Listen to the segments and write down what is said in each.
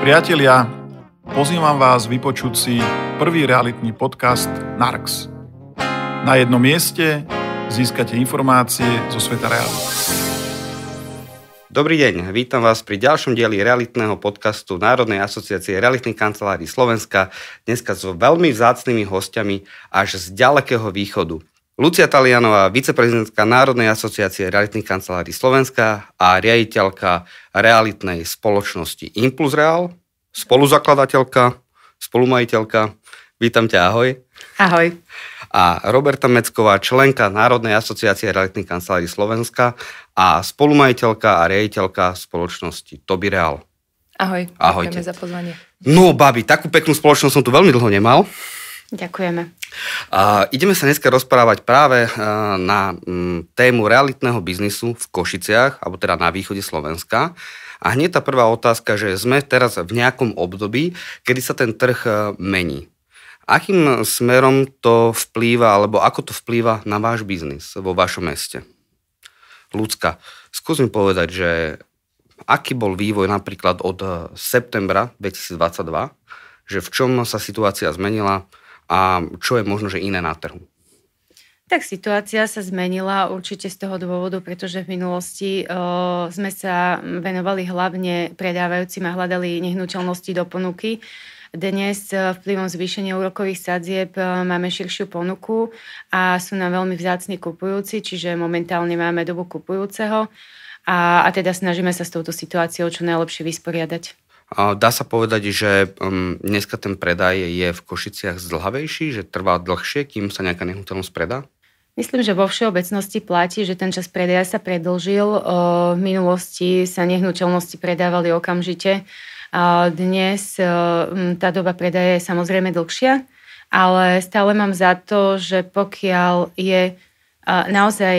Priatelia, pozývam vás vypočuť si prvý realitný podcast Narx. Na jednom mieste získate informácie zo sveta reality. Dobrý deň, vítam vás pri ďalšom dieli realitného podcastu Národnej asociácie realitných kancelárií Slovenska, dneska s veľmi vzácnými hostiami až z ďalekého východu. Lucia Talianová, viceprezidentka Národnej asociácie realitných kancelárií Slovenska a riaditeľka realitnej spoločnosti Impuls Real, spoluzakladateľka, spolumajiteľka. Vítam ťa, ahoj. Ahoj. A Roberta Mecková, členka Národnej asociácie realitných kancelárií Slovenska a spolumajiteľka a riaditeľka spoločnosti Toby Real. Ahoj. Ahoj. Ďakujeme za pozvanie. No, babi, takú peknú spoločnosť som tu veľmi dlho nemal. Ďakujeme. A ideme sa dneska rozprávať práve e, na mm, tému realitného biznisu v Košiciach, alebo teda na východe Slovenska. A hneď tá prvá otázka, že sme teraz v nejakom období, kedy sa ten trh e, mení. Akým smerom to vplýva, alebo ako to vplýva na váš biznis vo vašom meste? Ľudská, skús mi povedať, že aký bol vývoj napríklad od e, septembra 2022, že v čom sa situácia zmenila, a čo je možno, že iné na trhu? Tak situácia sa zmenila určite z toho dôvodu, pretože v minulosti uh, sme sa venovali hlavne predávajúcim a hľadali nehnuteľnosti do ponuky. Dnes eh, vplyvom zvýšenia úrokových sadzieb eh, máme širšiu ponuku a sú nám veľmi vzácni kupujúci, čiže momentálne máme dobu kupujúceho a, a teda snažíme sa s touto situáciou čo najlepšie vysporiadať. Dá sa povedať, že um, dneska ten predaj je v Košiciach zdlhavejší, že trvá dlhšie, kým sa nejaká nehnuteľnosť predá? Myslím, že vo všeobecnosti platí, že ten čas predaja sa predlžil. V minulosti sa nehnuteľnosti predávali okamžite. Dnes tá doba predaja je samozrejme dlhšia, ale stále mám za to, že pokiaľ je naozaj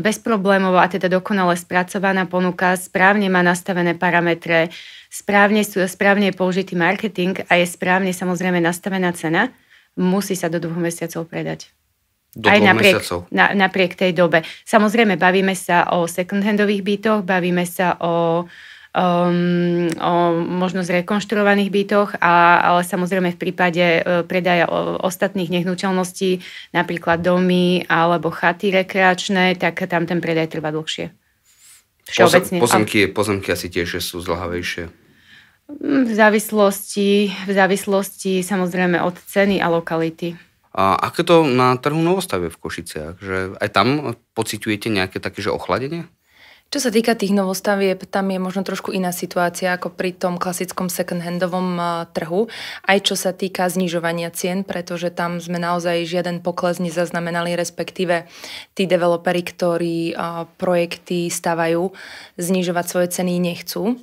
bezproblémovo a teda dokonale spracovaná ponuka, správne má nastavené parametre, správne, sú, správne je použitý marketing a je správne samozrejme nastavená cena, musí sa do dvoch mesiacov predať. Do aj napriek, na, napriek tej dobe. Samozrejme, bavíme sa o second-handových bytoch, bavíme sa o um, o možno zrekonštruovaných bytoch, a, ale samozrejme v prípade e, predaja ostatných nehnuteľností, napríklad domy alebo chaty rekreačné, tak tam ten predaj trvá dlhšie. Všeobecne. Pozemky, pozemky asi tiež sú zlhavejšie. Mm, v závislosti, v závislosti samozrejme od ceny a lokality. A ako to na trhu novostavie v Košiciach? Že aj tam pociťujete nejaké také, že ochladenie? Čo sa týka tých novostavieb, tam je možno trošku iná situácia ako pri tom klasickom second-handovom eh, trhu, aj čo sa týka znižovania cien, pretože tam sme naozaj žiaden pokles nezaznamenali, respektíve tí developeri, ktorí eh, projekty stavajú, znižovať svoje ceny nechcú.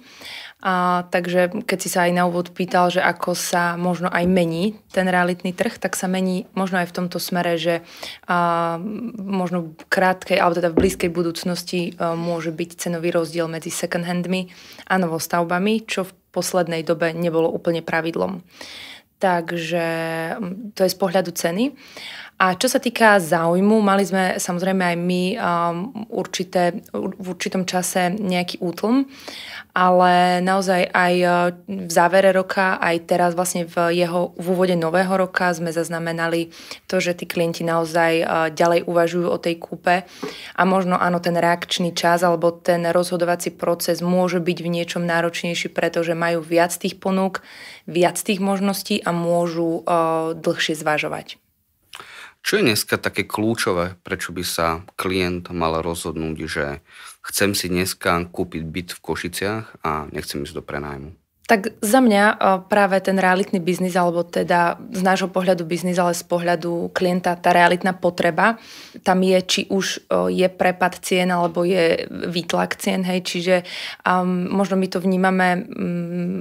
A, takže keď si sa aj na úvod pýtal, že ako sa možno aj mení ten realitný trh, tak sa mení možno aj v tomto smere, že a, možno v krátkej alebo teda v blízkej budúcnosti a, e, môže byť cenový rozdiel medzi second handmi a novostavbami, čo v poslednej dobe nebolo úplne pravidlom. Takže to je z pohľadu ceny. A čo sa týka záujmu, mali sme samozrejme aj my um, určité, v určitom čase nejaký útlm, ale naozaj aj uh, v závere roka, aj teraz vlastne v jeho v úvode nového roka sme zaznamenali to, že tí klienti naozaj uh, ďalej uvažujú o tej kúpe a možno áno, ten reakčný čas alebo ten rozhodovací proces môže byť v niečom náročnejší, pretože majú viac tých ponúk, viac tých možností a môžu uh, dlhšie zvažovať. Čo je dneska také kľúčové, prečo by sa klient mal rozhodnúť, že chcem si dneska kúpiť byt v Košiciach a nechcem ísť do prenájmu? Tak za mňa e, práve ten realitný biznis, alebo teda z nášho pohľadu biznis, ale z pohľadu klienta tá realitná potreba, tam je, či už e, je prepad cien, alebo je výtlak cien, hej, čiže um, možno my to vnímame um,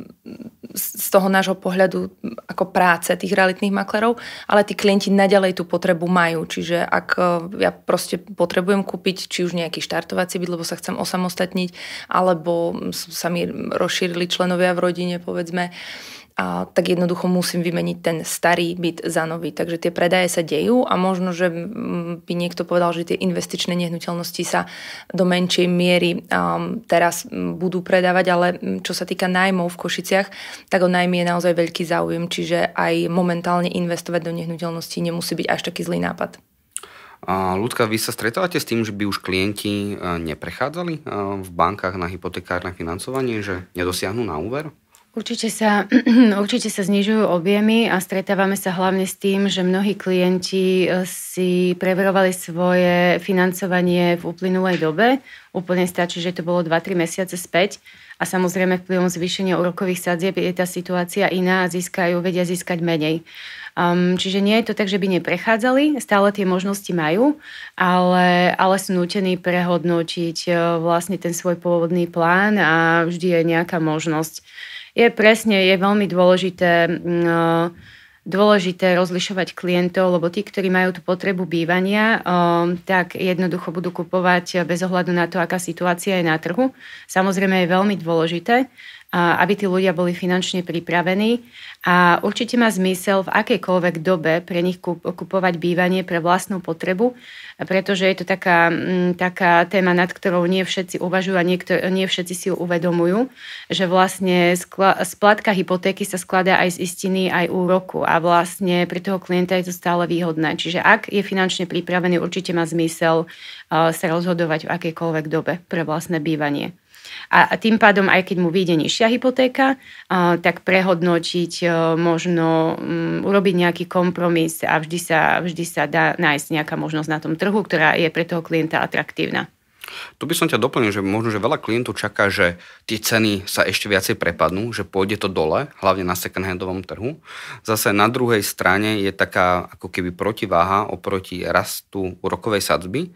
z toho nášho pohľadu ako práce tých realitných maklerov, ale tí klienti naďalej tú potrebu majú, čiže ak e, ja proste potrebujem kúpiť či už nejaký štartovací byt, lebo sa chcem osamostatniť, alebo sa mi rozšírili členovia v rodine, rodine, povedzme, a tak jednoducho musím vymeniť ten starý byt za nový. Takže tie predaje sa dejú a možno, že by niekto povedal, že tie investičné nehnuteľnosti sa do menšej miery um, teraz budú predávať, ale čo sa týka nájmov v Košiciach, tak o nájmy je naozaj veľký záujem, čiže aj momentálne investovať do nehnuteľnosti nemusí byť až taký zlý nápad. Ľudka, vy sa stretávate s tým, že by už klienti eh, neprechádzali eh, v bankách na hypotekárne financovanie, že nedosiahnu na úver? Určite sa, určite sa znižujú objemy a stretávame sa hlavne s tým, že mnohí klienti eh, si preverovali svoje financovanie v uplynulej dobe. Úplne stačí, že to bolo 2-3 mesiace späť a samozrejme vplyvom zvýšenia úrokových sadzieb je tá situácia iná a získajú, vedia získať menej. Um, čiže nie je to tak, že by neprechádzali, stále tie možnosti majú, ale, ale sú nútení prehodnotiť eh, vlastne ten svoj pôvodný plán a vždy je nejaká možnosť je presne, je veľmi dôležité mm, eh, dôležité rozlišovať klientov, lebo tí, ktorí majú tú potrebu bývania, eh, tak jednoducho budú kupovať bez ohľadu na to, aká situácia je na trhu. Samozrejme je veľmi dôležité, aby tí ľudia boli finančne pripravení a určite má zmysel v akejkoľvek dobe pre nich kupovať bývanie pre vlastnú potrebu, pretože je to taká, mm, taká téma, nad ktorou nie všetci uvažujú a niektor- nie všetci si ju uvedomujú, že vlastne skla- splatka hypotéky sa skladá aj z istiny, aj úroku a vlastne pre toho klienta je to stále výhodné. Čiže ak je finančne pripravený, určite má zmysel uh, sa rozhodovať v akejkoľvek dobe pre vlastné bývanie. A, tým pádom, aj keď mu vyjde nižšia hypotéka, tak prehodnočiť e, možno mm, urobiť nejaký kompromis a vždy sa, vždy sa dá nájsť nejaká možnosť na tom trhu, ktorá je pre toho klienta atraktívna. Tu by som ťa doplnil, že možno, že veľa klientov čaká, že tie ceny sa ešte viacej prepadnú, že pôjde to dole, hlavne na second-handovom trhu. Zase na druhej strane je taká ako keby protiváha oproti rastu úrokovej sadzby,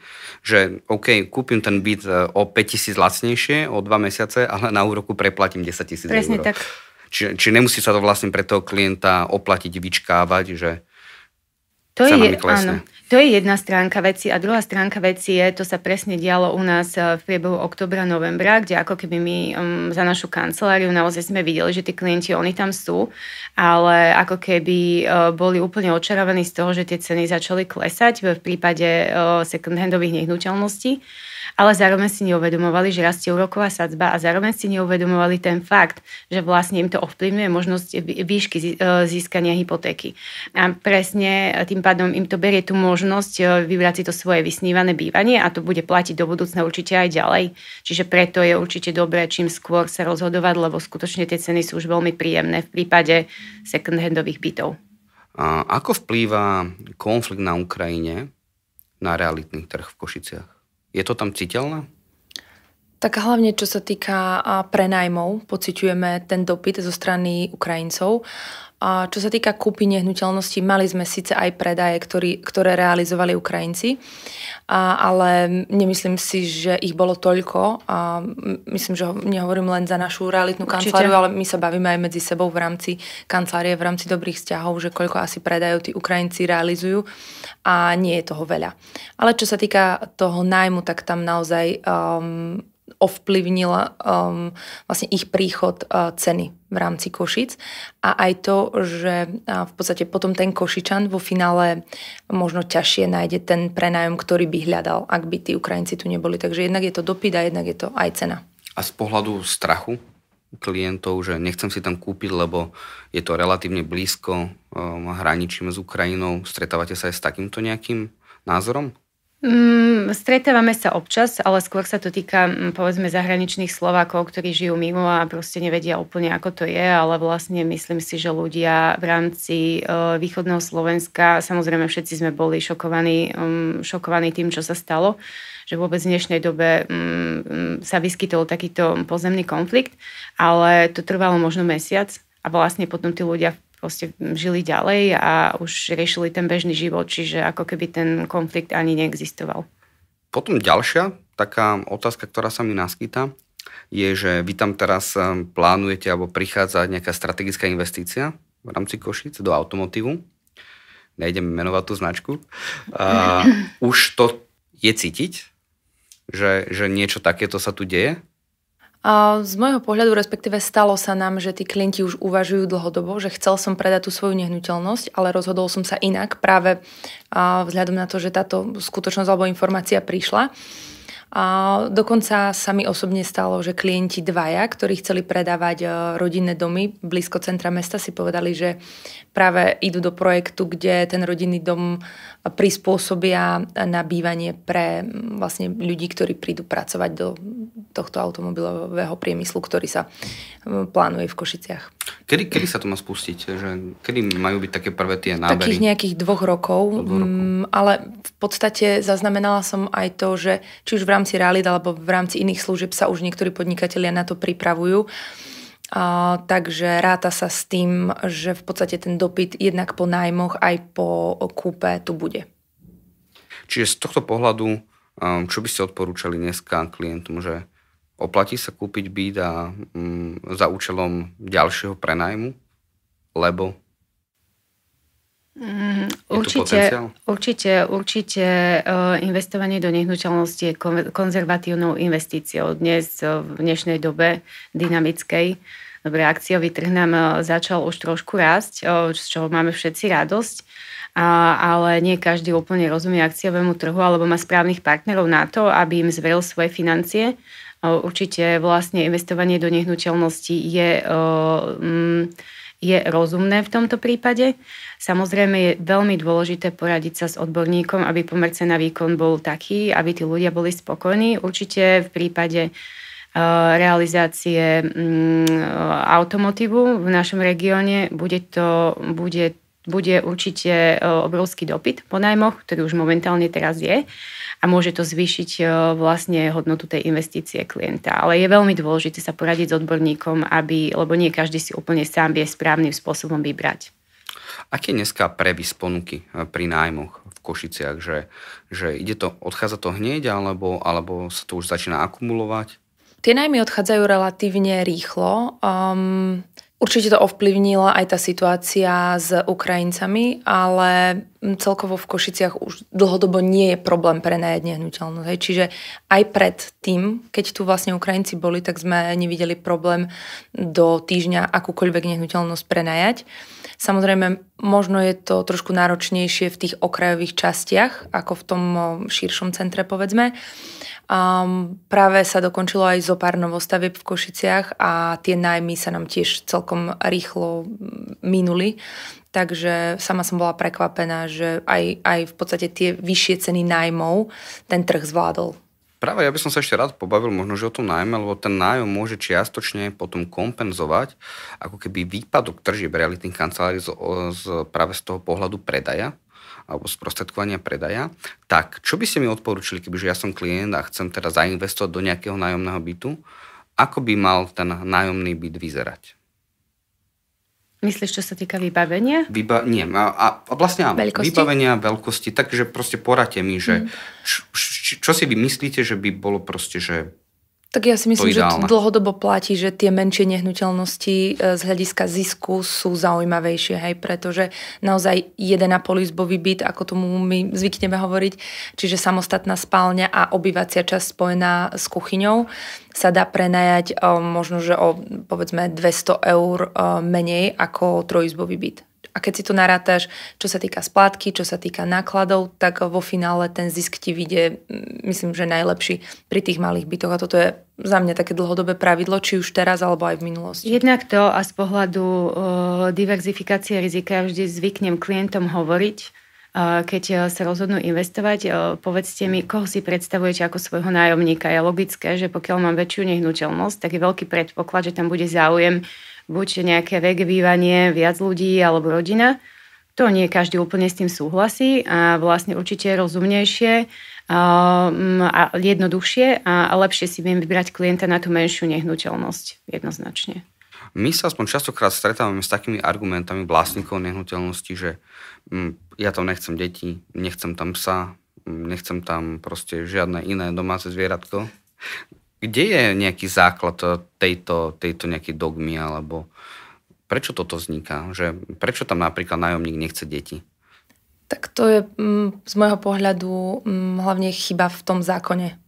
že OK, kúpim ten byt e, o 5000 lacnejšie o dva mesiace, ale na úroku preplatím 10 tisíc eur. Presne tak. Čiže či nemusí sa to vlastne pre toho klienta oplatiť, vyčkávať, že to cena je, mi klesne. Áno. To je jedna stránka veci a druhá stránka veci je, to sa presne dialo u nás eh, v priebehu oktobra, novembra, kde ako keby my um, za našu kanceláriu naozaj sme videli, že tí klienti, oni tam sú, ale ako keby uh, boli úplne očarovaní z toho, že tie ceny začali klesať v prípade uh, second-handových nehnuteľností ale zároveň si neuvedomovali, že rastie úroková sadzba a zároveň si neuvedomovali ten fakt, že vlastne im to ovplyvňuje možnosť výšky získania hypotéky. A presne tým pádom im to berie tú možnosť možnosť e, vybrať si to svoje vysnívané bývanie a to bude platiť do budúcna určite aj ďalej. Čiže preto je určite dobré čím skôr sa rozhodovať, lebo skutočne tie ceny sú už veľmi príjemné v prípade second-handových bytov. A ako vplýva konflikt na Ukrajine na realitný trh v Košiciach? Je to tam citeľné? Tak hlavne čo sa týka prenajmov, pociťujeme ten dopyt zo strany Ukrajincov čo sa týka kúpy nehnuteľnosti, mali sme síce aj predaje, ktorý, ktoré realizovali Ukrajinci, a, ale nemyslím si, že ich bolo toľko. A myslím, že ho, nehovorím len za našu realitnú Určite. kanceláriu, ale my sa bavíme aj medzi sebou v rámci kancelárie, v rámci dobrých vzťahov, že koľko asi predajú tí Ukrajinci realizujú a nie je toho veľa. Ale čo sa týka toho nájmu, tak tam naozaj um, ovplyvnila um, vlastne ich príchod uh, ceny v rámci Košic a aj to, že uh, v podstate potom ten Košičan vo finále možno ťažšie nájde ten prenájom, ktorý by hľadal, ak by tí Ukrajinci tu neboli. Takže jednak je to dopyt a jednak je to aj cena. A z pohľadu strachu klientov, že nechcem si tam kúpiť, lebo je to relatívne blízko, um, hraničíme s Ukrajinou, stretávate sa aj s takýmto nejakým názorom? Mm, stretávame sa občas, ale skôr sa to týka mm, povedzme zahraničných Slovákov, ktorí žijú mimo a proste nevedia úplne, ako to je, ale vlastne myslím si, že ľudia v rámci e, východného Slovenska, samozrejme všetci sme boli šokovaní, um, šokovaní tým, čo sa stalo, že vôbec v dnešnej dobe um, sa vyskytol takýto pozemný konflikt, ale to trvalo možno mesiac a vlastne potom tí ľudia proste žili ďalej a už riešili ten bežný život, čiže ako keby ten konflikt ani neexistoval. Potom ďalšia taká otázka, ktorá sa mi naskýta, je, že vy tam teraz eh, plánujete alebo prichádza nejaká strategická investícia v rámci Košic do automotívu. Nejdem menovať tú značku. A, už to je cítiť, že, že niečo takéto sa tu deje? Z môjho pohľadu, respektíve stalo sa nám, že tí klienti už uvažujú dlhodobo, že chcel som predať tú svoju nehnuteľnosť, ale rozhodol som sa inak práve vzhľadom na to, že táto skutočnosť alebo informácia prišla. A dokonca sa mi osobne stalo, že klienti dvaja, ktorí chceli predávať e, rodinné domy blízko centra mesta, si povedali, že práve idú do projektu, kde ten rodinný dom prispôsobia na bývanie pre mm, vlastne ľudí, ktorí prídu pracovať do tohto automobilového priemyslu, ktorý sa mm, plánuje v Košiciach. Kedy, kedy sa to má spustiť? Že, kedy majú byť také prvé tie nábery? Takých nejakých dvoch rokov, dvoch rokov. Mm, ale v podstate zaznamenala som aj to, že či už v rámci realit alebo v rámci iných služieb sa už niektorí podnikatelia na to pripravujú. A, takže ráta sa s tým, že v podstate ten dopyt jednak po nájmoch aj po kúpe tu bude. Čiže z tohto pohľadu, um, čo by ste odporúčali dneska klientom, že oplatí sa kúpiť byt a, mm, za účelom ďalšieho prenajmu, lebo Mm, určite, určite, určite investovanie do nehnuteľnosti je konzervatívnou investíciou dnes, e, v dnešnej dobe dynamickej. Dobre, akciový trh nám e, začal už trošku rásť, e, z čoho máme všetci radosť, a, ale nie každý úplne rozumie akciovému trhu alebo má správnych partnerov na to, aby im zveril svoje financie. Určite vlastne investovanie do nehnuteľnosti je je rozumné v tomto prípade. Samozrejme je veľmi dôležité poradiť sa s odborníkom, aby pomerce na výkon bol taký, aby tí ľudia boli spokojní. Určite v prípade e, realizácie mm, e, automotívu v našom regióne bude to, bude bude určite e, obrovský dopyt po najmoch, ktorý už momentálne teraz je a môže to zvýšiť e, vlastne hodnotu tej investície klienta. Ale je veľmi dôležité sa poradiť s odborníkom, aby, lebo nie každý si úplne sám vie správnym spôsobom vybrať. Aké dneska prebys ponuky e, pri nájmoch v Košiciach? Že, že ide to, odchádza to hneď alebo, alebo sa to už začína akumulovať? Tie najmy odchádzajú relatívne rýchlo. Um, Určite to ovplyvnila aj tá situácia s Ukrajincami, ale celkovo v Košiciach už dlhodobo nie je problém prenajať nehnuteľnosť. Hej. Čiže aj pred tým, keď tu vlastne Ukrajinci boli, tak sme nevideli problém do týždňa akúkoľvek nehnuteľnosť prenajať. Samozrejme, možno je to trošku náročnejšie v tých okrajových častiach, ako v tom širšom centre, povedzme. Um, práve sa dokončilo aj zo pár novostavieb v Košiciach a tie nájmy sa nám tiež celkom rýchlo minuli. Takže sama som bola prekvapená, že aj, aj v podstate tie vyššie ceny najmov ten trh zvládol. Práve ja by som sa ešte rád pobavil možno, že o tom nájme, lebo ten nájom môže čiastočne potom kompenzovať ako keby výpadok tržieb realitných kancelárií z, z, práve z toho pohľadu predaja alebo sprostredkovania predaja. Tak, čo by ste mi odporúčili, kebyže ja som klient a chcem teda zainvestovať do nejakého nájomného bytu, ako by mal ten nájomný byt vyzerať? Myslíš, čo sa týka vybavenia? Vyba- nie, a, a vlastne áno, veľkosti? vybavenia, veľkosti, takže proste poradte mi, že mm. č, č, čo si vy myslíte, že by bolo proste, že tak ja si myslím, to že to dlhodobo platí, že tie menšie nehnuteľnosti e, z hľadiska zisku sú zaujímavejšie, hej, pretože naozaj jeden polizbový byt, ako tomu my zvykneme hovoriť, čiže samostatná spálňa a obývacia časť spojená s kuchyňou sa dá prenajať o, e, možno, že o povedzme 200 eur o, e, menej ako trojizbový byt a keď si to narátaš, čo sa týka splátky, čo sa týka nákladov, tak vo finále ten zisk ti vyjde, mm, myslím, že najlepší pri tých malých bytoch. A toto je za mňa také dlhodobé pravidlo, či už teraz alebo aj v minulosti. Jednak to a z pohľadu uh, diverzifikácie rizika vždy zvyknem klientom hovoriť, keď e, sa rozhodnú investovať, e, povedzte mi, koho si predstavujete ako svojho nájomníka. Je logické, že pokiaľ mám väčšiu nehnuteľnosť, tak je veľký predpoklad, že tam bude záujem buď nejaké vege bývanie, viac ľudí alebo rodina. To nie každý úplne s tým súhlasí a vlastne určite je rozumnejšie um, a jednoduchšie a lepšie si viem vybrať klienta na tú menšiu nehnuteľnosť jednoznačne. My sa aspoň častokrát stretávame s takými argumentami vlastníkov nehnuteľnosti, že mm, ja tam nechcem deti, nechcem tam psa, mm, nechcem tam proste žiadne iné domáce zvieratko kde je nejaký základ tejto, tejto nejakej dogmy, alebo prečo toto vzniká? Že prečo tam napríklad nájomník nechce deti? Tak to je mm, z môjho pohľadu mm, hlavne chyba v tom zákone.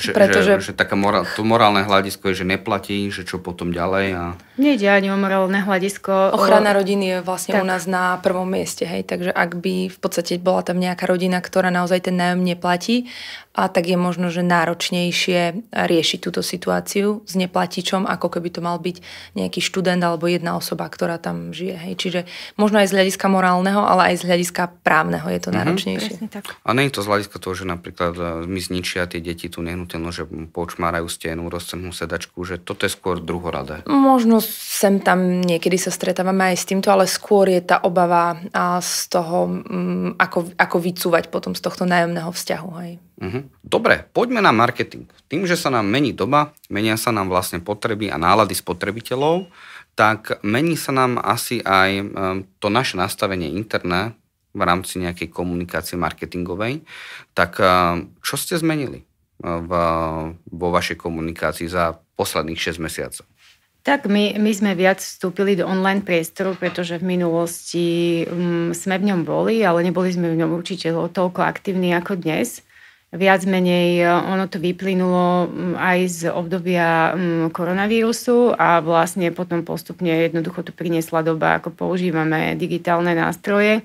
Že, Pretože... že, že taká morál, to morálne hľadisko je, že neplatí, že čo potom ďalej. A... Nejde ani o morálne hľadisko. Ochrana rodiny je vlastne tak. u nás na prvom mieste, hej, takže ak by v podstate bola tam nejaká rodina, ktorá naozaj ten nájom neplatí, a tak je možno, že náročnejšie riešiť túto situáciu s neplatičom, ako keby to mal byť nejaký študent alebo jedna osoba, ktorá tam žije. Hej. Čiže možno aj z hľadiska morálneho, ale aj z hľadiska právneho je to mhm. náročnejšie. Mm-hmm, tak. A nie je to z hľadiska toho, že napríklad e, my zničia tie deti tú nehnuteľnosť nuteno, že počmárajú stenu, rozcemnú sedačku, že toto je skôr druhoradé. Možno sem tam niekedy sa stretávame aj s týmto, ale skôr je tá obava z toho, mm, ako, ako vycúvať potom z tohto nájomného vzťahu. Hej. Mhm. Dobre, poďme na marketing. Tým, že sa nám mení doba, menia sa nám vlastne potreby a nálady spotrebiteľov, tak mení sa nám asi aj e, to naše nastavenie interné v rámci nejakej komunikácie marketingovej. Tak e, čo ste zmenili? v, vo vašej komunikácii za posledných 6 mesiacov? Tak my, my sme viac vstúpili do online priestoru, pretože v minulosti um, sme v ňom boli, ale neboli sme v ňom určite toľko aktívni ako dnes. Viac menej e, ono to vyplynulo mm, aj z obdobia mm, koronavírusu a vlastne potom postupne jednoducho tu priniesla doba, ako používame digitálne nástroje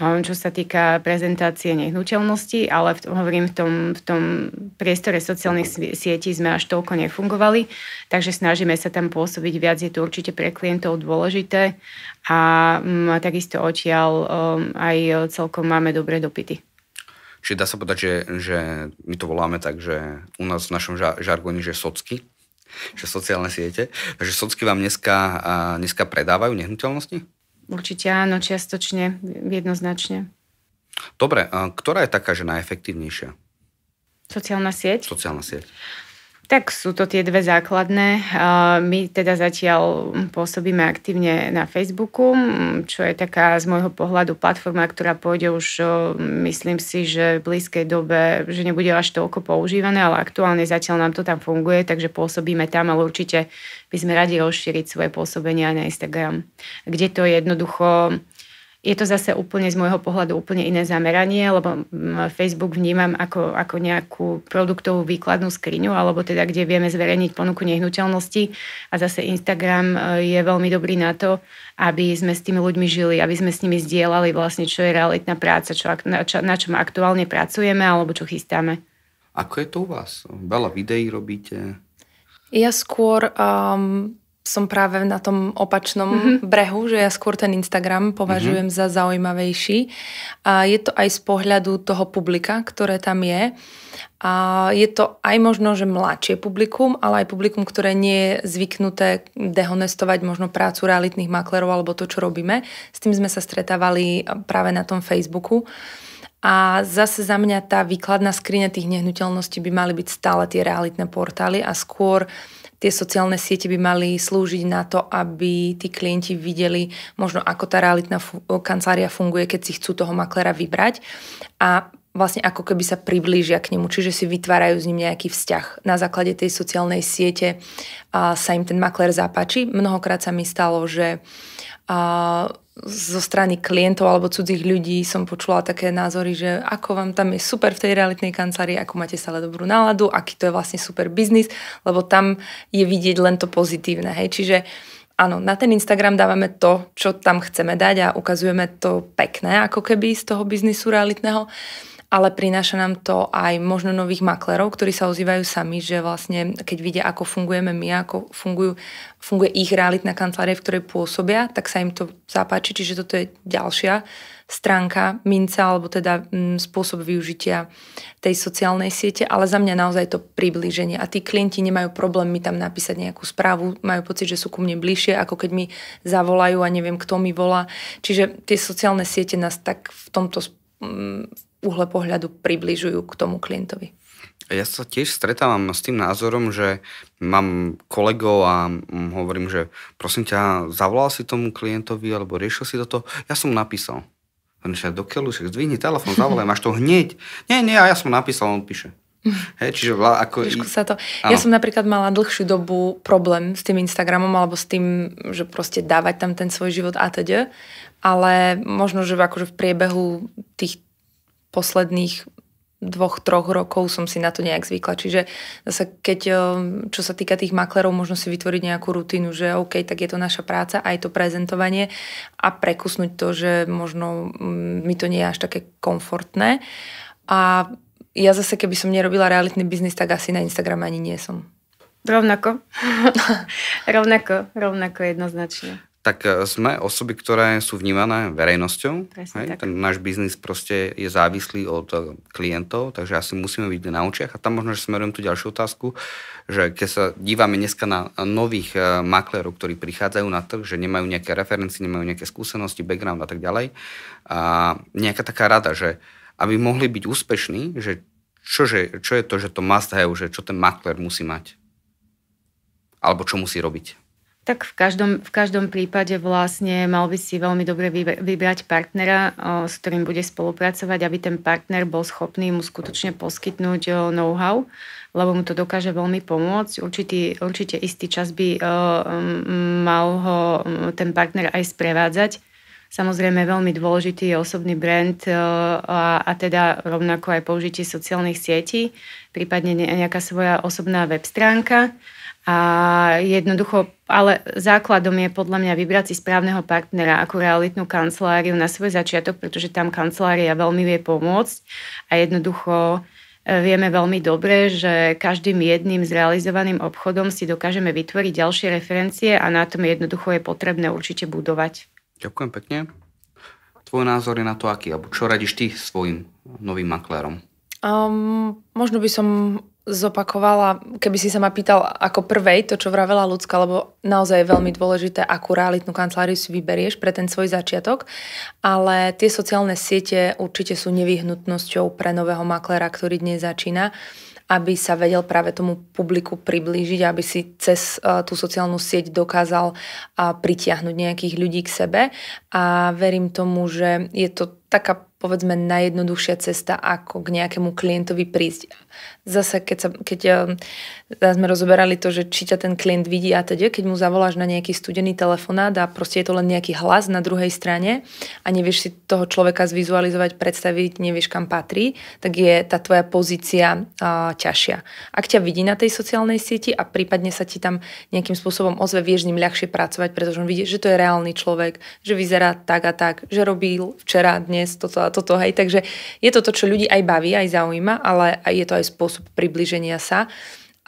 čo sa týka prezentácie nehnuteľnosti, ale v tom, hovorím, v tom, v tom priestore sociálnych sietí sme až toľko nefungovali, takže snažíme sa tam pôsobiť viac, je to určite pre klientov dôležité a, mm, a takisto odtiaľ um, aj celkom máme dobré dopity. Čiže dá sa povedať, že, že my to voláme tak, že u nás v našom žargoni, že socky, že sociálne siete. že socky vám dneska, dneska predávajú nehnuteľnosti? Určite áno, čiastočne, jednoznačne. Dobre, ktorá je taká, že najefektívnejšia? Sociálna sieť. Sociálna sieť. Tak sú to tie dve základné. My teda zatiaľ pôsobíme aktívne na Facebooku, čo je taká z môjho pohľadu platforma, ktorá pôjde už, myslím si, že v blízkej dobe, že nebude až toľko používané, ale aktuálne zatiaľ nám to tam funguje, takže pôsobíme tam, ale určite by sme radi rozšíriť svoje pôsobenie aj na Instagram, kde to jednoducho je to zase úplne z môjho pohľadu úplne iné zameranie, lebo Facebook vnímam ako, ako nejakú produktovú výkladnú skriňu, alebo teda kde vieme zverejniť ponuku nehnuteľnosti a zase Instagram e, je veľmi dobrý na to, aby sme s tými ľuďmi žili, aby sme s nimi zdieľali vlastne, čo je realitná práca, čo, na, čo, na čom aktuálne pracujeme alebo čo chystáme. Ako je to u vás? Veľa videí robíte? Ja skôr um, som práve na tom opačnom mm-hmm. brehu, že ja skôr ten Instagram považujem mm-hmm. za zaujímavejší. A je to aj z pohľadu toho publika, ktoré tam je. A je to aj možno, že mladšie publikum, ale aj publikum, ktoré nie je zvyknuté dehonestovať možno prácu realitných maklerov alebo to, čo robíme. S tým sme sa stretávali práve na tom Facebooku. A zase za mňa tá výkladná skriňa tých nehnuteľností by mali byť stále tie realitné portály a skôr uh, tie sociálne siete by mali slúžiť na to, aby tí klienti videli možno, ako tá realitná kancelária funguje, keď si chcú toho maklera vybrať a vlastne ako keby sa priblížia k nemu, čiže si vytvárajú s ním nejaký vzťah. Na základe tej sociálnej siete a sa im ten makler zapáči. Mnohokrát sa mi stalo, že a, zo strany klientov alebo cudzích ľudí som počula také názory, že ako vám tam je super v tej realitnej kancelárii, ako máte stále dobrú náladu, aký to je vlastne super biznis, lebo tam je vidieť len to pozitívne. Hej? Čiže áno, na ten Instagram dávame to, čo tam chceme dať a ukazujeme to pekné, ako keby z toho biznisu realitného ale prináša nám to aj možno nových maklerov, ktorí sa ozývajú sami, že vlastne keď vidia, ako fungujeme my, ako fungujú, funguje ich realitná kancelária, v ktorej pôsobia, tak sa im to zapáči, čiže toto je ďalšia stránka minca, alebo teda m, mm, spôsob využitia tej sociálnej siete, ale za mňa naozaj to priblíženie. A tí klienti nemajú problém mi tam napísať nejakú správu, majú pocit, že sú ku mne bližšie, ako keď mi zavolajú a neviem, kto mi volá. Čiže tie sociálne siete nás tak v tomto v mm, uhle pohľadu približujú k tomu klientovi. Ja sa tiež stretávam s tým názorom, že mám kolegov a hovorím, že prosím ťa, zavolal si tomu klientovi alebo riešil si toto, ja som napísal. Že do keľu, však zdvihni telefon, zavolaj, máš to hneď. Nie, nie, ja som napísal, on píše. Hej, čiže vla, ako... sa to... Ja som napríklad mala dlhšiu dobu problém s tým Instagramom alebo s tým, že proste dávať tam ten svoj život a teď. Teda, ale možno, že akože v priebehu tých posledných dvoch, troch rokov som si na to nejak zvykla. Čiže zase keď, eh, čo sa týka tých maklerov, možno si vytvoriť nejakú rutinu, že OK, tak je to naša práca, aj to prezentovanie a prekusnúť to, že možno mm, mi to nie je až také komfortné. A ja zase, keby som nerobila realitný biznis, tak asi na Instagram ani nie som. Rovnako. rovnako, rovnako jednoznačne tak e, sme osoby, ktoré sú vnímané verejnosťou. hej? Tak. Ten náš biznis proste je závislý od e, klientov, takže asi musíme byť na očiach. A tam možno, že smerujem tú ďalšiu otázku, že keď sa dívame dneska na nových e, maklerov, ktorí prichádzajú na trh, že nemajú nejaké referencie, nemajú nejaké skúsenosti, background a tak ďalej, a nejaká taká rada, že aby mohli byť úspešní, že čože, čo je to, že to must have, že čo ten makler musí mať? Alebo čo musí robiť? Tak v každom, v každom prípade vlastne mal by si veľmi dobre vybrať partnera, s ktorým bude spolupracovať, aby ten partner bol schopný mu skutočne poskytnúť know-how, lebo mu to dokáže veľmi pomôcť. Určitý, určite istý čas by mal ho ten partner aj sprevádzať. Samozrejme veľmi dôležitý je osobný brand a, a teda rovnako aj použitie sociálnych sietí, prípadne nejaká svoja osobná web stránka a jednoducho, ale základom je podľa mňa vybrať si správneho partnera ako realitnú kanceláriu na svoj začiatok, pretože tam kancelária veľmi vie pomôcť a jednoducho e, vieme veľmi dobre, že každým jedným zrealizovaným obchodom si dokážeme vytvoriť ďalšie referencie a na tom jednoducho je potrebné určite budovať. Ďakujem pekne. Tvoj názor je na to aký? Alebo čo radiš ty svojim novým maklérom? Um, možno by som zopakovala, keby si sa ma pýtal ako prvej to, čo vravela ľudská, lebo naozaj je veľmi dôležité, akú realitnú kanceláriu si vyberieš pre ten svoj začiatok, ale tie sociálne siete určite sú nevyhnutnosťou pre nového maklera, ktorý dnes začína aby sa vedel práve tomu publiku priblížiť, aby si cez e, tú sociálnu sieť dokázal e, pritiahnuť nejakých ľudí k sebe. A verím tomu, že je to taká povedzme najjednoduchšia cesta, ako k nejakému klientovi prísť. Zase, keď, sa, keď ehm, Teraz sme rozoberali to, že či ťa ten klient vidí a teda, keď mu zavoláš na nejaký studený telefonát a proste je to len nejaký hlas na druhej strane a nevieš si toho človeka zvizualizovať, predstaviť, nevieš kam patrí, tak je tá tvoja pozícia uh, ťažšia. Ak ťa vidí na tej sociálnej sieti a prípadne sa ti tam nejakým spôsobom ozve, vieš s ním ľahšie pracovať, pretože on vidí, že to je reálny človek, že vyzerá tak a tak, že robil včera, dnes toto a toto, hej. Takže je to to, čo ľudí aj baví, aj zaujíma, ale je to aj spôsob približenia sa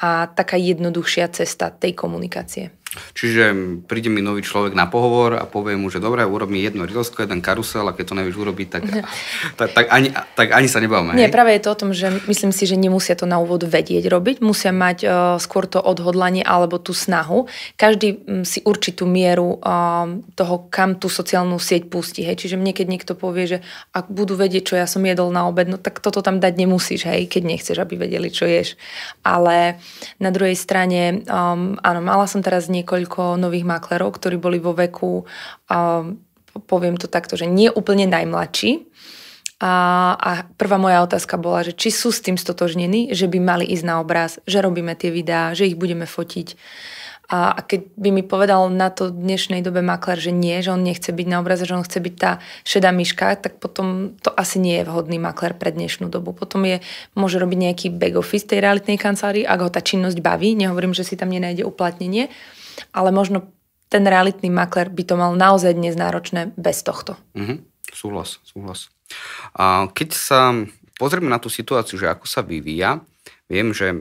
a taká jednoduchšia cesta tej komunikácie. Čiže príde mi nový človek na pohovor a povie mu, že dobre, urob mi jedno rytolsko, jeden karusel a keď to nevieš urobiť, tak, mhm. tak, tak, ani, tak ani sa nebavme. Nie, práve je to o tom, že myslím si, že nemusia to na úvod vedieť robiť, musia mať uh, skôr to odhodlanie alebo tú snahu. Každý um, si určitú mieru uh, toho, kam tú sociálnu sieť pustí. Hej? Čiže mne, keď niekto povie, že ak budú vedieť, čo ja som jedol na obed, no tak toto tam dať nemusíš, hej, keď nechceš, aby vedeli, čo ješ. Ale na druhej strane, um, áno, mala som teraz niek- niekoľko nových maklerov, ktorí boli vo veku, poviem to takto, že nie úplne najmladší. A, a prvá moja otázka bola, že či sú s tým stotožnení, že by mali ísť na obraz, že robíme tie videá, že ich budeme fotiť. A, a keď by mi povedal na to dnešnej dobe makler, že nie, že on nechce byť na obraze, že on chce byť tá šedá myška, tak potom to asi nie je vhodný makler pre dnešnú dobu. Potom je, môže robiť nejaký back office tej realitnej kancelárii, ak ho tá činnosť baví, nehovorím, že si tam nenájde uplatnenie, ale možno ten realitný makler by to mal naozaj dnes náročné bez tohto. Mm-hmm. Súhlas, súhlas. A keď sa pozrieme na tú situáciu, že ako sa vyvíja, Viem, že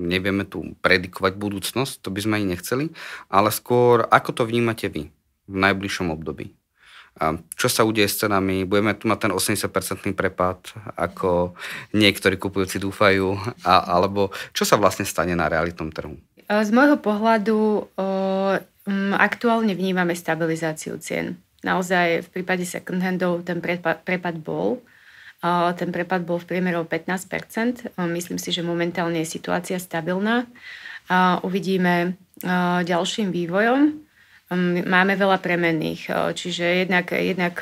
nevieme tu predikovať budúcnosť, to by sme ani nechceli, ale skôr ako to vnímate vy v najbližšom období? Čo sa udeje s cenami? Budeme tu mať ten 80-percentný prepad, ako niektorí kupujúci dúfajú, a, alebo čo sa vlastne stane na realitnom trhu? E, z môjho pohľadu e, aktuálne vnímame stabilizáciu cien. Naozaj v prípade second handov ten prepad, bol. E, ten prepad bol v priemeru 15 Myslím si, že momentálne je situácia stabilná. Uvidíme ďalším vývojom. Máme veľa premenných, čiže jednak, jednak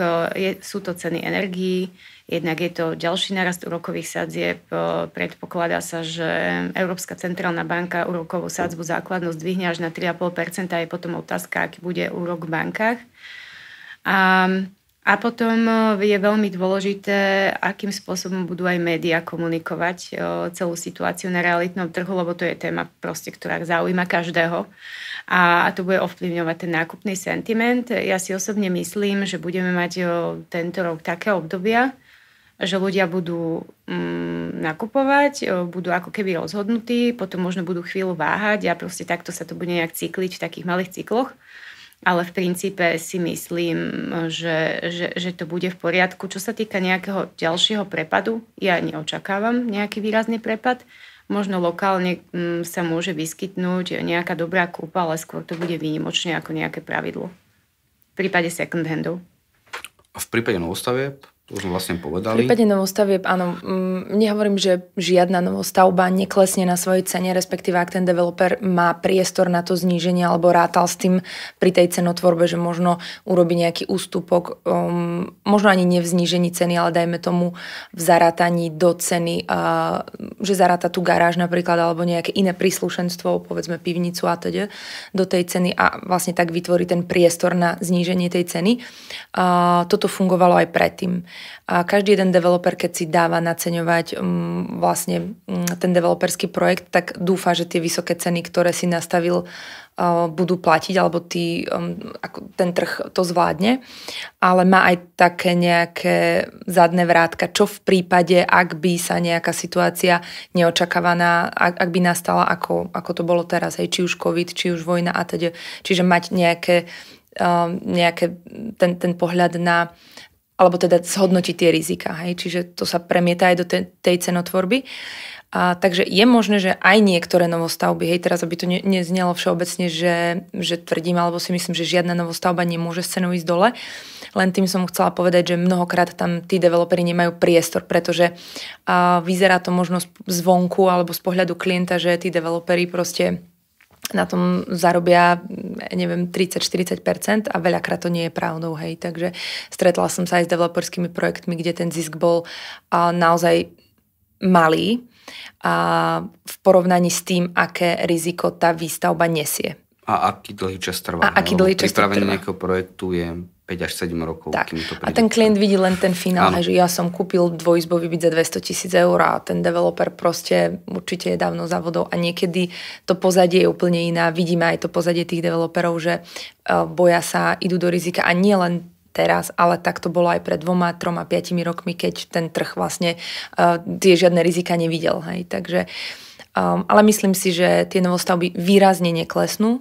sú to ceny energii. Jednak je to ďalší narast úrokových sadzieb. E, predpokladá sa, že Európska centrálna banka úrokovú sadzbu základnú zdvihne až na 3,5 je potom otázka, aký bude úrok v bankách. A, a potom e, je veľmi dôležité, akým spôsobom budú aj médiá komunikovať e, celú situáciu na realitnom trhu, lebo to je téma, proste, ktorá zaujíma každého. A, a to bude ovplyvňovať ten nákupný sentiment. Ja si osobne myslím, že budeme mať tento rok také obdobia, že ľudia budú mm, nakupovať, e, budú ako keby rozhodnutí, potom možno budú chvíľu váhať a proste takto sa to bude nejak cykliť v takých malých cykloch. Ale v princípe si myslím, že, že, že to bude v poriadku. Čo sa týka nejakého ďalšieho prepadu, ja neočakávam nejaký výrazný prepad. Možno lokálne mm, sa môže vyskytnúť nejaká dobrá kúpa, ale skôr to bude výnimočne ako nejaké pravidlo. V prípade second handov. v prípade novostavieb? To už vlastne povedali. V prípade novostavieb, áno, mm, nehovorím, že žiadna novostavba neklesne na svojej cene, respektíve ak ten developer má priestor na to zníženie alebo rátal s tým pri tej cenotvorbe, že možno urobi nejaký ústupok, um, možno ani nie v znížení ceny, ale dajme tomu v zarátaní do ceny, uh, že zaráta tu garáž napríklad alebo nejaké iné príslušenstvo, povedzme pivnicu a teda do tej ceny a vlastne tak vytvorí ten priestor na zníženie tej ceny. Uh, toto fungovalo aj predtým. A každý jeden developer, keď si dáva naceňovať um, vlastne um, ten developerský projekt, tak dúfa, že tie vysoké ceny, ktoré si nastavil, uh, budú platiť, alebo tý, um, ako ten trh to zvládne. Ale má aj také nejaké zadné vrátka, čo v prípade, ak by sa nejaká situácia neočakávaná, ak, ak by nastala, ako, ako to bolo teraz, hej, či už COVID, či už vojna a teda. Čiže mať nejaké, um, nejaké ten, ten pohľad na alebo teda zhodnotiť tie rizika. Hej? Čiže to sa premieta aj do te, tej cenotvorby. A, takže je možné, že aj niektoré novostavby, hej, teraz aby to ne, neznelo všeobecne, že, že tvrdím, alebo si myslím, že žiadna novostavba nemôže s cenou ísť dole, len tým som chcela povedať, že mnohokrát tam tí developeri nemajú priestor, pretože a, vyzerá to možno zvonku alebo z pohľadu klienta, že tí developeri proste na tom zarobia, neviem, 30-40% a veľakrát to nie je pravdou, hej. Takže stretla som sa aj s developerskými projektmi, kde ten zisk bol a, naozaj malý a v porovnaní s tým, aké riziko tá výstavba nesie. A aký dlhý čas trvá? A aký dlhý čas trvá? Pripravenie nejakého projektu je 5 až 7 rokov. Tak. Kým to príde. a ten klient vidí len ten finál, že ja som kúpil dvojizbový byt za 200 tisíc eur a ten developer proste určite je dávno za vodou a niekedy to pozadie je úplne iná. Vidíme aj to pozadie tých developerov, že e, boja sa, idú do rizika a nie len teraz, ale tak to bolo aj pred dvoma, troma, piatimi rokmi, keď ten trh vlastne uh, tie žiadne rizika nevidel. Hej. Takže, um, ale myslím si, že tie novostavby výrazne neklesnú. Uh,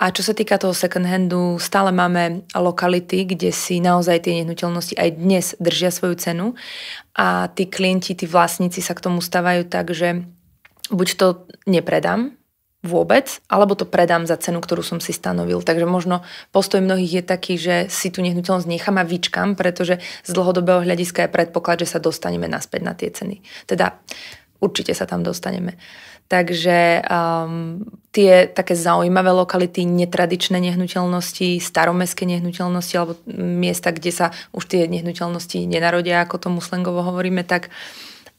a čo sa týka toho second handu, stále máme lokality, kde si naozaj tie nehnuteľnosti aj dnes držia svoju cenu a tí klienti, tí vlastníci sa k tomu stavajú tak, že buď to nepredám vôbec, alebo to predám za cenu, ktorú som si stanovil. Takže možno postoj mnohých je taký, že si tú nehnuteľnosť nechám a vyčkam, pretože z dlhodobého hľadiska je predpoklad, že sa dostaneme naspäť na tie ceny. Teda určite sa tam dostaneme. Takže um, tie také zaujímavé lokality, netradičné nehnuteľnosti, staromestské nehnuteľnosti alebo miesta, kde sa už tie nehnuteľnosti nenarodia, ako tomu slangovo hovoríme, tak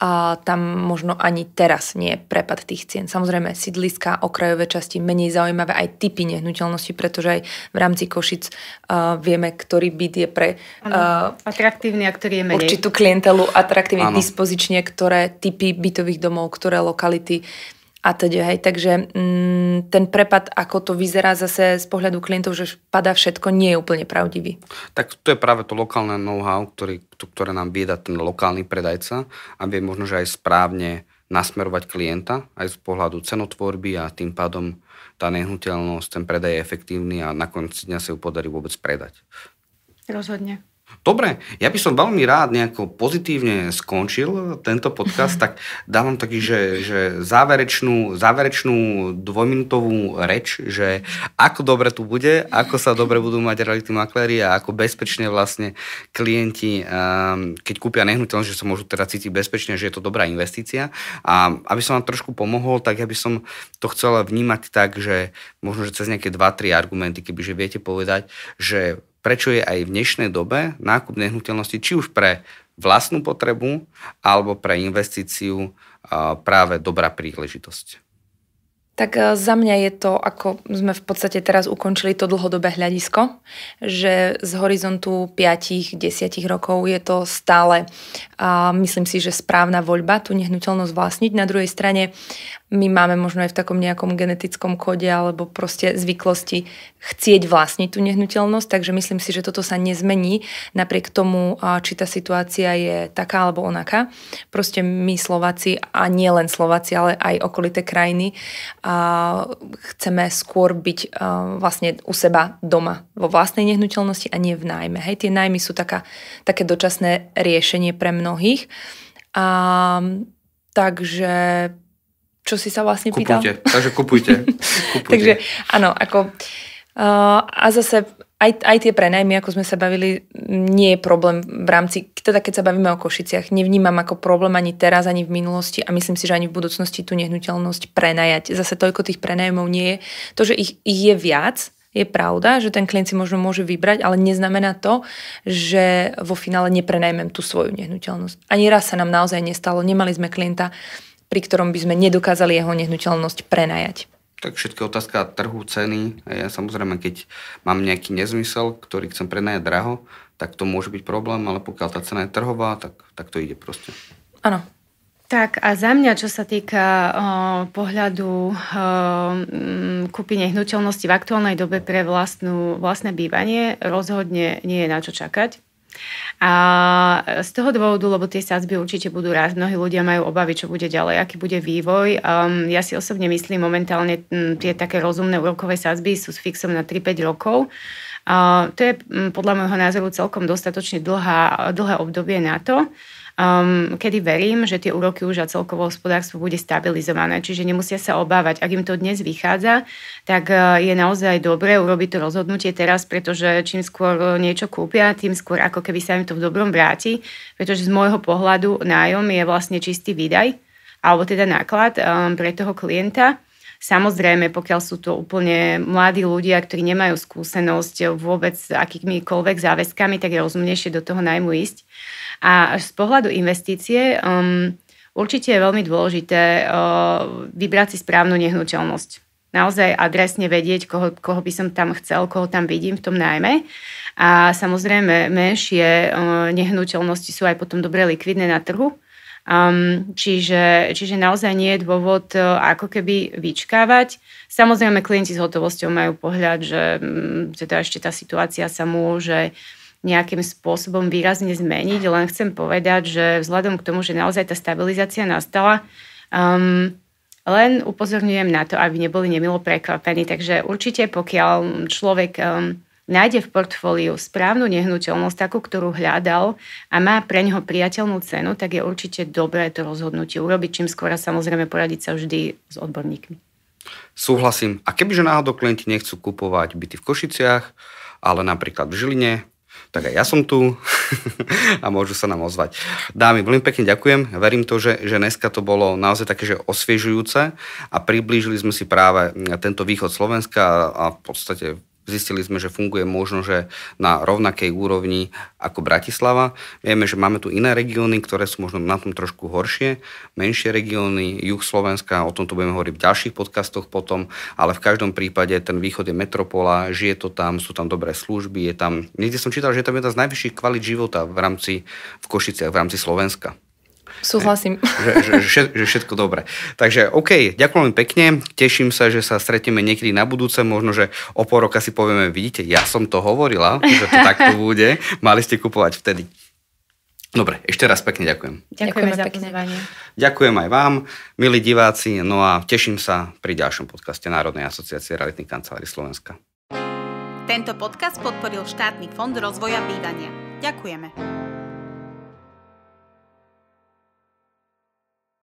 a tam možno ani teraz nie je prepad tých cien. Samozrejme, sídliska, okrajové časti, menej zaujímavé aj typy nehnuteľnosti, pretože aj v rámci Košic uh, vieme, ktorý byt je pre... Uh, atraktívny a ktorý je menej. Určitú klientelu atraktívne, dispozične, ktoré typy bytových domov, ktoré lokality. Uh, a teď, hej, takže mm, ten prepad, ako to vyzerá zase z pohľadu klientov, že padá všetko, nie je úplne pravdivý. Tak to je práve to lokálne know-how, ktorý, to, ktoré nám vieda ten lokálny predajca a možno, že aj správne nasmerovať klienta aj z pohľadu cenotvorby a tým pádom tá nehnuteľnosť, ten predaj je efektívny a na konci dňa sa ju podarí vôbec predať. Rozhodne. Dobre, ja by som veľmi rád nejako pozitívne skončil tento podcast, tak dávam taký, že, že záverečnú, záverečnú dvojminútovú reč, že ako dobre tu bude, ako sa dobre budú mať reality makléri a ako bezpečne vlastne klienti, ehm, keď kúpia nehnuteľnosť, že sa môžu teda cítiť bezpečne, že je to dobrá investícia. A aby som vám trošku pomohol, tak ja by som to chcel vnímať tak, že možno, že cez nejaké 2-3 argumenty, kebyže viete povedať, že prečo je aj v dnešnej dobe nákup nehnuteľnosti či už pre vlastnú potrebu alebo pre investíciu práve dobrá príležitosť. Tak e, za mňa je to, ako sme v podstate teraz ukončili to dlhodobé hľadisko, že z horizontu 5-10 rokov je to stále, myslím si, že správna voľba tú nehnuteľnosť vlastniť. Na druhej strane my máme možno aj v takom nejakom genetickom kode alebo proste zvyklosti chcieť vlastniť tú nehnuteľnosť, takže myslím si, že toto sa nezmení napriek tomu, či tá situácia je taká alebo onaká. Proste my Slováci a nie len Slováci, ale aj okolité krajiny a chceme skôr byť vlastne u seba doma vo vlastnej nehnuteľnosti a nie v nájme. Hej, tie nájmy sú taká, také dočasné riešenie pre mnohých. A, takže čo si sa vlastne kupujte. pýtal. Takže kupujte. kupujte. Takže áno, ako... Uh, a zase aj, aj tie prenajmy, ako sme sa bavili, nie je problém v rámci, teda keď sa bavíme o Košiciach, nevnímam ako problém ani teraz, ani v minulosti a myslím si, že ani v budúcnosti tú nehnuteľnosť prenajať. Zase toľko tých prenajmov nie je. To, že ich, ich je viac, je pravda, že ten klient si možno môže vybrať, ale neznamená to, že vo finále neprenajmem tú svoju nehnuteľnosť. Ani raz sa nám naozaj nestalo. Nemali sme klienta, pri ktorom by sme nedokázali jeho nehnuteľnosť prenajať. Tak všetko otázka trhu, ceny. Ja samozrejme, keď mám nejaký nezmysel, ktorý chcem prenajať draho, tak to môže byť problém, ale pokiaľ tá cena je trhová, tak, tak to ide proste. Áno, tak a za mňa, čo sa týka uh, pohľadu uh, kúpy nehnuteľnosti v aktuálnej dobe pre vlastnú, vlastné bývanie, rozhodne nie je na čo čakať. A e, z toho dôvodu, lebo tie sázby určite budú rásť, mnohí ľudia majú obavy, čo bude ďalej, aký bude vývoj. Um, ja si osobne myslím, momentálne tie také rozumné úrokové sázby sú s fixom na 3-5 rokov. Uh, to je podľa môjho názoru celkom dostatočne dlhá, dlhé obdobie na to, um, kedy verím, že tie úroky už a celkovo hospodárstvo bude stabilizované, čiže nemusia sa obávať. Ak im to dnes vychádza, tak e, je naozaj dobré urobiť to rozhodnutie teraz, pretože čím skôr e, niečo kúpia, tým skôr ako keby sa im to v dobrom vráti, pretože z môjho pohľadu nájom je vlastne čistý výdaj alebo teda náklad um, pre toho klienta Samozrejme, pokiaľ sú to úplne mladí ľudia, ktorí nemajú skúsenosť vôbec s akýmikoľvek záväzkami, tak je rozumnejšie do toho najmu ísť. A z pohľadu investície um, určite je veľmi dôležité uh, vybrať si správnu nehnuteľnosť naozaj adresne vedieť, koho, koho by som tam chcel, koho tam vidím v tom najmä. A samozrejme menšie uh, nehnuteľnosti sú aj potom dobre likvidné na trhu, Um, čiže, čiže naozaj nie je dôvod e, ako keby vyčkávať. Samozrejme, klienti s hotovosťou majú pohľad, že teda ešte tá situácia sa môže nejakým spôsobom výrazne zmeniť, len chcem povedať, že vzhľadom k tomu, že naozaj tá stabilizácia nastala, um, len upozorňujem na to, aby neboli nemilo prekvapení. Takže určite, pokiaľ človek um, nájde v portfóliu správnu nehnuteľnosť, takú, ktorú hľadal a má pre neho priateľnú cenu, tak je určite dobré to rozhodnutie urobiť, čím skôr a samozrejme poradiť sa vždy s odborníkmi. Súhlasím. A kebyže náhodou klienti nechcú kupovať byty v Košiciach, ale napríklad v Žiline, tak aj ja som tu a môžu sa nám ozvať. Dámy, veľmi pekne ďakujem. Verím to, že, že dneska to bolo naozaj také, že osviežujúce a priblížili sme si práve tento východ Slovenska a v podstate Zistili sme, že funguje možno, že na rovnakej úrovni ako Bratislava. Vieme, že máme tu iné regióny, ktoré sú možno na tom trošku horšie, menšie regióny, juh Slovenska, o tom tu budeme hovoriť v ďalších podcastoch potom, ale v každom prípade ten východ je metropola, žije to tam, sú tam dobré služby, je tam, niekde som čítal, že je tam jedna z najvyšších kvalit života v rámci, v Košiciach, v rámci Slovenska. Súhlasím. Že, že, že všetko dobre. Takže OK, ďakujem pekne. Teším sa, že sa stretneme niekedy na budúce. Možno, že o pol roka si povieme, vidíte, ja som to hovorila, že to takto bude. Mali ste kupovať vtedy. Dobre, ešte raz pekne ďakujem. Ďakujem za za pozvanie. Ďakujem aj vám, milí diváci, no a teším sa pri ďalšom podcaste Národnej asociácie realitných kancelárií Slovenska. Tento podcast podporil štátny fond rozvoja bývania. Ďakujeme.